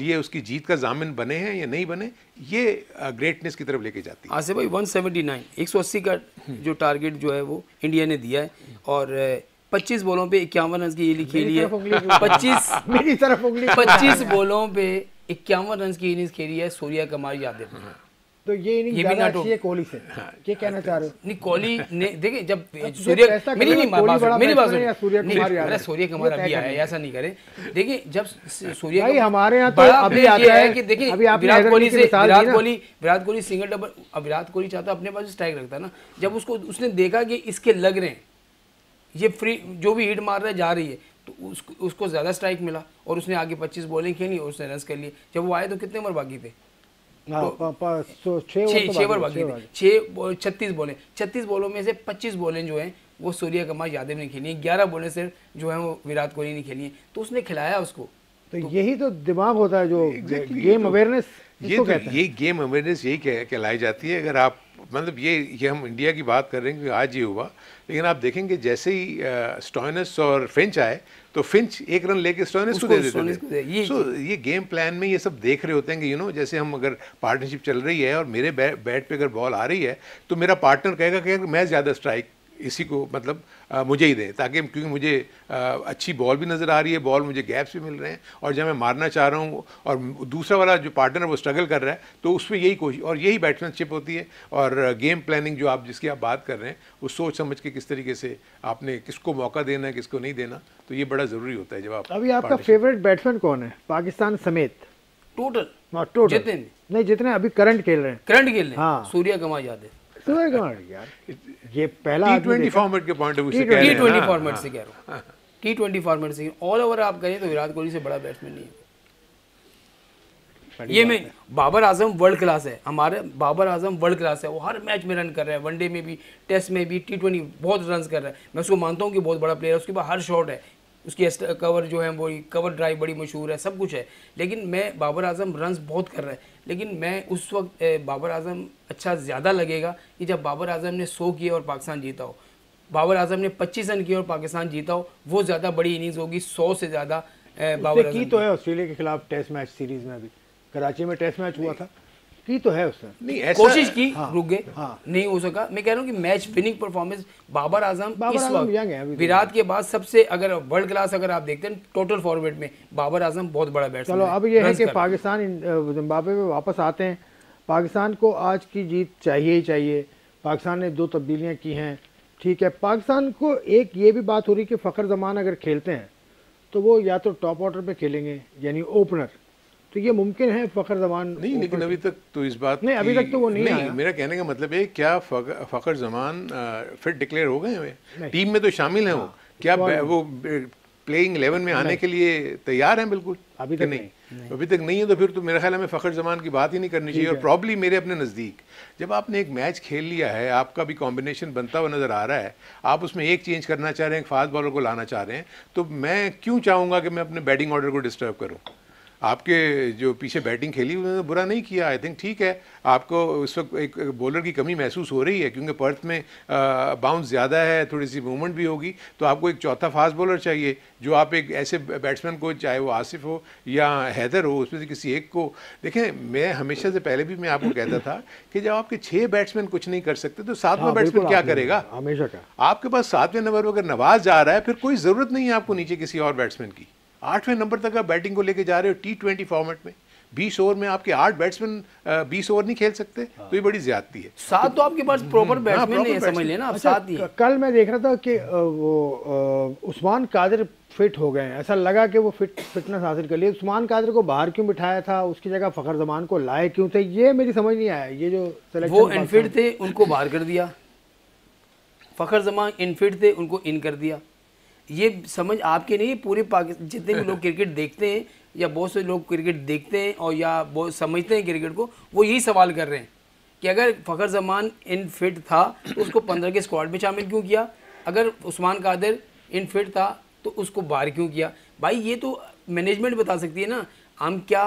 लिए उसकी जीत का जामिन बने हैं या नहीं बने ये ग्रेटनेस uh, की तरफ लेके जाती है आसिफ भाई 179 180 का जो टारगेट जो है वो इंडिया ने दिया है और uh, पच्चीस बोलों पे इक्यावन रन की इनिंग खेली है पच्चीस मेरी तरफ उंगली पच्चीस बोलों पे इक्यावन रन की इनिंग खेली है सूर्या कुमार यादव तो ये इनिंग ये भी नाटो अच्छी है कोहली से हाँ, ये कहना चाह रहे हो नहीं कोहली ने देखिए जब सूर्य मेरी नहीं बात मेरी बात सूर्य कुमार यादव सूर्य कुमार अभी आया है ऐसा नहीं करें देखिए जब सूर्य भाई हमारे यहां तो अभी आता है कि देखिए विराट कोहली से विराट कोहली विराट कोहली सिंगल डबल विराट कोहली चाहता अपने पास स्ट्राइक रखता ना जब उसको उसने देखा कि इसके लग रहे हैं ये फ्री जो भी हिट मार रहा है जा रही है तो उसको उसको ज़्यादा स्ट्राइक मिला और उसने आगे पच्चीस बॉलिंग खेली और उसने रन कर लिए जब वो आए तो कितने ओवर बाकी थे हाँ, तो छः ओवर तो बाकी थे छः छत्तीस बॉलें छत्तीस बॉलों में से पच्चीस बॉलें जो हैं वो सूर्य कुमार यादव ने खेली ग्यारह बॉलें सिर्फ जो है वो विराट कोहली ने खेली तो उसने खिलाया उसको तो, तो यही तो दिमाग होता है जो गेम अवेयरनेस ये तो, ये गेम तो अवेयरनेस यही कहलाई जाती है अगर आप मतलब ये ये हम इंडिया की बात कर रहे हैं कि आज ये हुआ लेकिन आप देखेंगे जैसे ही स्टॉइनस और फिंच आए तो फिंच एक रन लेके स्टॉइनस को दे देते हैं ये so, ये गेम प्लान में ये सब देख रहे होते हैं कि यू नो जैसे हम अगर पार्टनरशिप चल रही है और मेरे बैट पे अगर बॉल आ रही है तो मेरा पार्टनर कहेगा कि मैं ज़्यादा स्ट्राइक इसी को मतलब आ, मुझे ही दें ताकि क्योंकि मुझे आ, अच्छी बॉल भी नज़र आ रही है बॉल मुझे गैप्स भी मिल रहे हैं और जब मैं मारना चाह रहा हूँ और दूसरा वाला जो पार्टनर वो स्ट्रगल कर रहा है तो उसमें यही कोशिश और यही बैट्समैनशिप होती है और गेम प्लानिंग जो आप जिसकी आप बात कर रहे हैं वो सोच समझ के किस तरीके से आपने किसको मौका देना है किसको नहीं देना तो ये बड़ा ज़रूरी होता है जब आप अभी आपका फेवरेट बैट्समैन कौन है पाकिस्तान समेत टोटल टोटल हाँ, जितने नहीं जितने अभी करंट खेल रहे हैं करंट खेल रहे हैं हाँ। सूर्य कमा जाते सूर्य कमा यार ये पहला टी फॉर्मेट के point of view T twenty format से कह रहा हूँ टी ट्वेंटी फॉर्मेट से ऑल ओवर आप करें तो विराट कोहली से बड़ा बैट्समैन नहीं है ये मैं बाबर आजम वर्ल्ड क्लास है हमारे बाबर आजम वर्ल्ड क्लास है वो हर मैच में रन कर रहा है वनडे में भी टेस्ट में भी टी ट्वेंटी बहुत रन कर रहा है मैं उसको मानता हूँ कि बहुत बड़ा प्लेयर है उसके पास हर शॉट है उसकी कवर जो है वो कवर ड्राइव बड़ी मशहूर है सब कुछ है लेकिन मैं बाबर आजम रन बहुत कर रहा है लेकिन मैं उस वक्त बाबर आजम अच्छा ज़्यादा लगेगा कि जब बाबर आजम ने सो किए और पाकिस्तान जीता हो बाबर आजम ने पच्चीस रन किए और पाकिस्तान जीता हो वो ज़्यादा बड़ी इनिंग्स होगी सौ से ज़्यादा बाबर की तो है ऑस्ट्रेलिया के खिलाफ टेस्ट मैच सीरीज में भी कराची में टेस्ट मैच हुआ था की तो है उसने नहीं ऐसा कोशिश की हाँ, रुक गए हाँ, नहीं हो सका मैं कह रहा हूँ कि match winning performance Babar Azam इस वक्त तो। विराट के बाद सबसे अगर वर्ल्ड क्लास अगर आप देखते हैं टोटल फॉर्मेट में बाबर आजम बहुत बड़ा बैट्स चलो अब ये है कि पाकिस्तान जिम्बाबे में वापस आते हैं पाकिस्तान को आज की जीत चाहिए ही चाहिए पाकिस्तान ने दो तब्दीलियाँ की हैं ठीक है पाकिस्तान को एक ये भी बात हो रही कि फ़खर जमान अगर खेलते हैं तो वो या तो टॉप ऑर्डर पे खेलेंगे यानी ओपनर तो ये मुमकिन है फ़खर जमान नहीं लेकिन अभी तक तो इस बात नहीं अभी तक तो वो नहीं, नहीं आया। मेरा कहने का मतलब है क्या फ़खर जमान फिट डिक्लेयर हो गए हैं टीम में तो शामिल हैं वो हाँ, क्या वो प्लेइंग इलेवन में आने के लिए तैयार हैं बिल्कुल अभी तक नहीं, नहीं। अभी तक नहीं है तो फिर तो मेरे ख्याल में फ़खर जमान की बात ही नहीं करनी चाहिए और प्रॉब्ली मेरे अपने नज़दीक जब आपने एक मैच खेल लिया है आपका भी कॉम्बिनेशन बनता हुआ नज़र आ रहा है आप उसमें एक चेंज करना चाह रहे हैं एक फास्ट बॉलर को लाना चाह रहे हैं तो मैं क्यों चाहूँगा कि मैं अपने बैटिंग ऑर्डर को डिस्टर्ब करूँ आपके जो पीछे बैटिंग खेली उन्होंने बुरा नहीं किया आई थिंक ठीक है आपको उस वक्त एक बॉलर की कमी महसूस हो रही है क्योंकि पर्थ में बाउंस ज़्यादा है थोड़ी सी मूवमेंट भी होगी तो आपको एक चौथा फास्ट बॉलर चाहिए जो आप एक ऐसे बैट्समैन को चाहे वो आसिफ हो या हैदर हो उसमें से किसी एक को देखें मैं हमेशा से पहले भी मैं आपको कहता था कि जब आपके छः बैट्समैन कुछ नहीं कर सकते तो सातवां हाँ, बैट्समैन क्या करेगा हमेशा का आपके पास सातवें नंबर पर अगर नवाज जा रहा है फिर कोई ज़रूरत नहीं है आपको नीचे किसी और बैट्समैन की आठवें नंबर तक आप बैटिंग को लेके जा रहे हो टी ट्वेंटी फॉर्मेट में बीस ओवर में आपके आठ बैट्समैन बीस ओवर नहीं खेल सकते हाँ। तो ये बड़ी ज्यादती है सात तो आपके पास प्रॉपर हम्म, बैट्समैन हाँ, नहीं समझ लेना अच्छा, ही कल मैं देख रहा था कि वो उस्मान कादिर फिट हो गए हैं ऐसा लगा कि वो फिट फिटनेस हासिल कर लिए उस्मान कादर को बाहर क्यों बिठाया था उसकी जगह फखर जमान को लाए क्यों थे ये मेरी समझ नहीं आया ये जो वो इनफिट थे उनको बाहर कर दिया फखर जमान इनफिट थे उनको इन कर दिया ये समझ आपके नहीं पूरे पाकिस्तान जितने भी लोग क्रिकेट देखते हैं या बहुत से लोग क्रिकेट देखते हैं और या बहुत समझते हैं क्रिकेट को वो यही सवाल कर रहे हैं कि अगर फ़खर जमान इन फिट था तो उसको पंद्रह के स्क्वाड में शामिल क्यों किया अगर उस्मान कादिर इन फिट था तो उसको बाहर क्यों किया भाई ये तो मैनेजमेंट बता सकती है ना हम क्या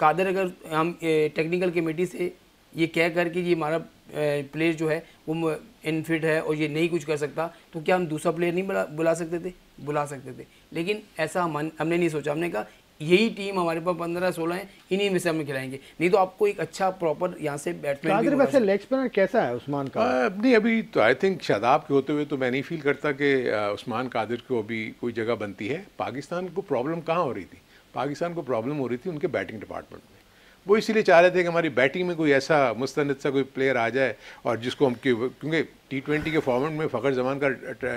कादर अगर हम टेक्निकल कमेटी से ये कह कर कि ये हमारा प्लेयर जो है वो इनफिट है और ये नहीं कुछ कर सकता तो क्या हम दूसरा प्लेयर नहीं बुला बुला सकते थे बुला सकते थे लेकिन ऐसा हम हमने नहीं सोचा हमने कहा यही टीम हमारे पास पंद्रह सोलह है इन्हीं में से हम खिलाएंगे नहीं तो आपको एक अच्छा प्रॉपर यहाँ से बैट्समैन कैसा है उस्मान का आ, नहीं अभी तो आई थिंक शादाब के होते हुए तो मैं नहीं फील करता कि उस्मान कादिर को अभी कोई जगह बनती है पाकिस्तान को प्रॉब्लम कहाँ हो रही थी पाकिस्तान को प्रॉब्लम हो रही थी उनके बैटिंग डिपार्टमेंट में वो इसीलिए चाह रहे थे कि हमारी बैटिंग में कोई ऐसा मुस्तंद सा कोई प्लेयर आ जाए और जिसको हम क्योंकि टी ट्वेंटी के फॉर्मेट में फ़खर जमान का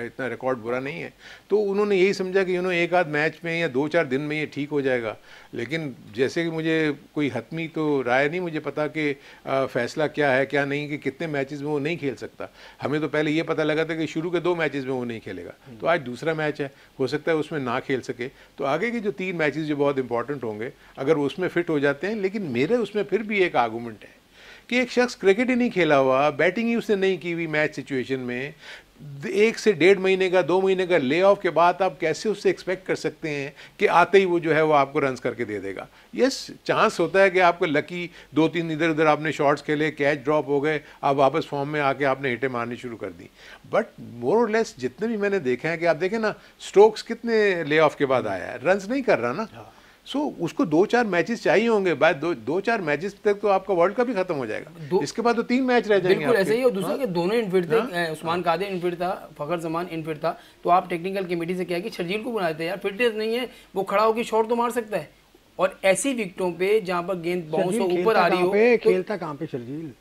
इतना रिकॉर्ड बुरा नहीं है तो उन्होंने यही समझा कि यूनो एक आध मैच में या दो चार दिन में ये ठीक हो जाएगा लेकिन जैसे कि मुझे कोई हतमी तो राय नहीं मुझे पता कि फ़ैसला क्या है क्या नहीं कि कितने मैचेस में वो नहीं खेल सकता हमें तो पहले ये पता लगा था कि शुरू के दो मैचेस में वो नहीं खेलेगा तो आज दूसरा मैच है हो सकता है उसमें ना खेल सके तो आगे के जो तीन मैच जो बहुत इंपॉर्टेंट होंगे अगर उसमें फिट हो जाते हैं लेकिन मेरे उसमें फिर भी एक आर्गूमेंट है कि एक शख्स क्रिकेट ही नहीं खेला हुआ बैटिंग ही उसने नहीं की हुई मैच सिचुएशन में एक से डेढ़ महीने का दो महीने का ले ऑफ के बाद आप कैसे उससे एक्सपेक्ट कर सकते हैं कि आते ही वो जो है वो आपको रन्स करके दे देगा यस चांस होता है कि आपको लकी दो तीन इधर उधर आपने शॉट्स खेले कैच ड्रॉप हो गए आप वापस फॉर्म में आके आपने हिटें मारनी शुरू कर दी बट मोर और लेस जितने भी मैंने देखा है कि आप देखें ना स्ट्रोक्स कितने ले ऑफ के बाद आया है रन्स नहीं कर रहा ना हाँ। सो so, उसको दो चार मैचेस चाहिए होंगे बाद दो दो चार मैचेस तक तो आपका वर्ल्ड कप ही खत्म हो जाएगा इसके बाद तो तीन मैच रह जाएंगे बिल्कुल ऐसे ही और दूसरा हाँ। कि दोनों इनफिट थे हाँ। उस्मान कादे इनफिट था फखर जमान इनफिट था तो आप टेक्निकल कमेटी से क्या कि शर्जील को बुलाते यार फिटनेस नहीं है वो खड़ा होकर शॉट तो मार सकता है और ऐसी विकटों पे जहाँ पर गेंद बाउंस ऊपर आ रही हो तो खेलता कहाँ पे शर्जील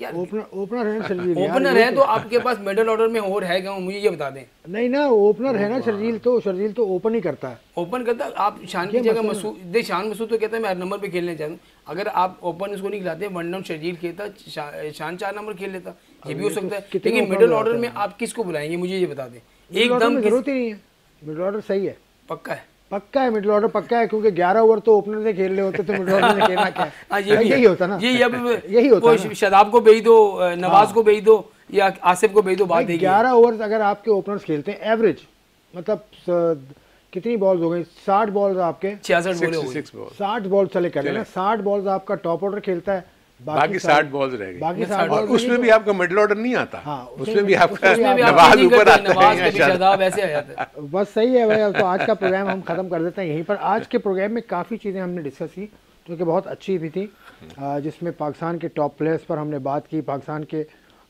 ओपनर है ओपनर है तो-, तो आपके पास मिडल ऑर्डर में और है क्या मुझे ये बता दें नहीं ना ओपनर है ना शर्जील तो शर्जील तो ओपन ही करता है ओपन करता आप शान की जगह मसूद शान मसूद तो कहता है मैं हर नंबर पे खेलने जाऊँ अगर आप ओपन इसको नहीं खिलाते वन डाउन शर्जील खेलता शान चार नंबर खेल लेता ये भी हो तो सकता है लेकिन मिडल ऑर्डर में आप किसको बुलाएंगे मुझे ये बता दें एकदम जरूरत ही नहीं है मिडल ऑर्डर सही है पक्का है पक्का है मिडिल ऑर्डर पक्का है क्योंकि 11 ओवर तो ओपनर ने खेलने होते तो मिडिल ऑर्डर ने खेलना क्या हाँ, ये भी यही होता ना ये अब यही होता है शदाब को भेज दो नवाज हाँ। को भेज दो या आसिफ को भेज दो बात ग्यारह ओवर अगर आपके ओपनर्स खेलते हैं एवरेज मतलब कितनी बॉल्स हो गई साठ बॉल्स आपके छियासठ साठ बॉल्स चले कर लेना साठ बॉल्स आपका टॉप ऑर्डर खेलता है बाकी साठ बॉल्स रह गए और उसमें भी आपका मिडल ऑर्डर नहीं आता हाँ, उसमें भी आपका नवाज ऊपर आता है बस सही है भाई तो आज का प्रोग्राम हम खत्म कर देते हैं यहीं पर आज के प्रोग्राम में काफ़ी चीज़ें हमने डिस्कस की जो कि बहुत अच्छी भी थी जिसमें पाकिस्तान के टॉप प्लेयर्स पर हमने बात की पाकिस्तान के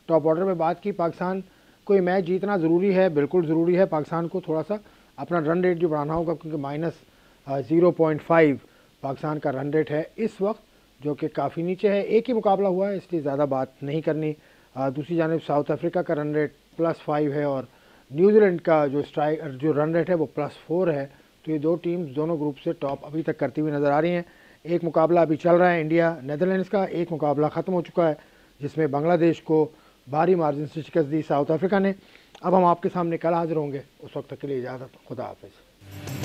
टॉप ऑर्डर में बात की पाकिस्तान कोई मैच जीतना ज़रूरी है बिल्कुल ज़रूरी है पाकिस्तान को थोड़ा सा अपना रन रेट जो बढ़ाना होगा क्योंकि minus zero point five Pakistan का रन रेट है इस वक्त जो कि काफ़ी नीचे है एक ही मुकाबला हुआ है इसलिए ज़्यादा बात नहीं करनी दूसरी जानब साउथ अफ्रीका का रन रेट प्लस फाइव है और न्यूजीलैंड का जो स्ट्राइक जो रन रेट है वो प्लस फोर है तो ये दो टीम्स दोनों ग्रुप से टॉप अभी तक करती हुई नज़र आ रही हैं एक मुकाबला अभी चल रहा है इंडिया नदरलैंड का एक मुकाबला ख़त्म हो चुका है जिसमें बांग्लादेश को भारी मार्जिन से शिकस्त दी साउथ अफ्रीका ने अब हम आपके सामने कल हाजिर होंगे उस वक्त तक के लिए इजाज़त खुदा हाफिज़